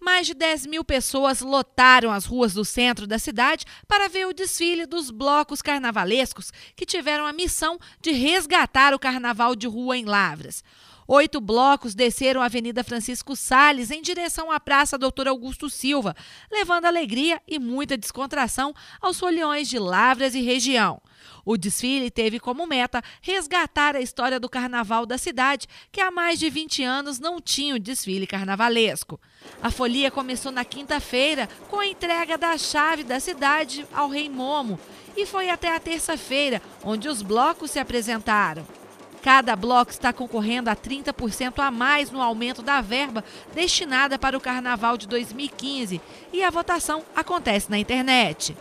mais de 10 mil pessoas lotaram as ruas do centro da cidade para ver o desfile dos blocos carnavalescos que tiveram a missão de resgatar o carnaval de rua em Lavras. Oito blocos desceram a Avenida Francisco Sales em direção à Praça Doutor Augusto Silva, levando alegria e muita descontração aos foliões de Lavras e região. O desfile teve como meta resgatar a história do carnaval da cidade, que há mais de 20 anos não tinha o desfile carnavalesco. A folia começou na quinta-feira com a entrega da chave da cidade ao Rei Momo e foi até a terça-feira, onde os blocos se apresentaram. Cada bloco está concorrendo a 30% a mais no aumento da verba destinada para o Carnaval de 2015 e a votação acontece na internet.